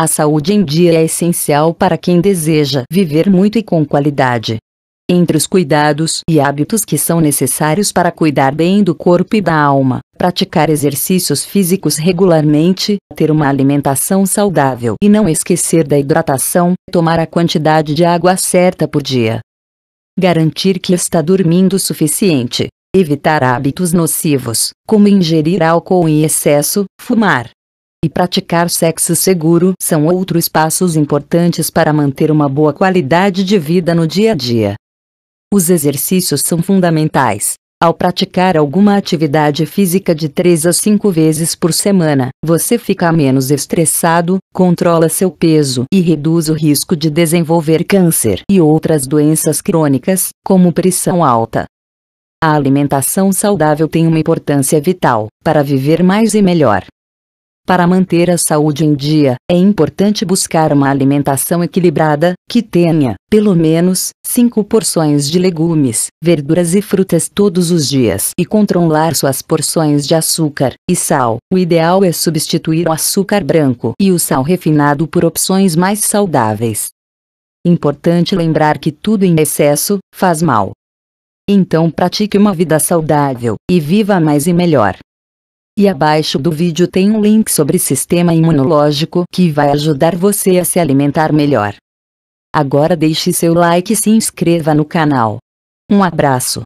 A saúde em dia é essencial para quem deseja viver muito e com qualidade. Entre os cuidados e hábitos que são necessários para cuidar bem do corpo e da alma, praticar exercícios físicos regularmente, ter uma alimentação saudável e não esquecer da hidratação, tomar a quantidade de água certa por dia. Garantir que está dormindo o suficiente, evitar hábitos nocivos, como ingerir álcool em excesso, fumar, e praticar sexo seguro são outros passos importantes para manter uma boa qualidade de vida no dia a dia. Os exercícios são fundamentais. Ao praticar alguma atividade física de 3 a 5 vezes por semana, você fica menos estressado, controla seu peso e reduz o risco de desenvolver câncer e outras doenças crônicas, como pressão alta. A alimentação saudável tem uma importância vital para viver mais e melhor. Para manter a saúde em dia, é importante buscar uma alimentação equilibrada, que tenha, pelo menos, 5 porções de legumes, verduras e frutas todos os dias e controlar suas porções de açúcar e sal. O ideal é substituir o açúcar branco e o sal refinado por opções mais saudáveis. Importante lembrar que tudo em excesso faz mal. Então pratique uma vida saudável e viva mais e melhor. E abaixo do vídeo tem um link sobre sistema imunológico que vai ajudar você a se alimentar melhor. Agora deixe seu like e se inscreva no canal. Um abraço.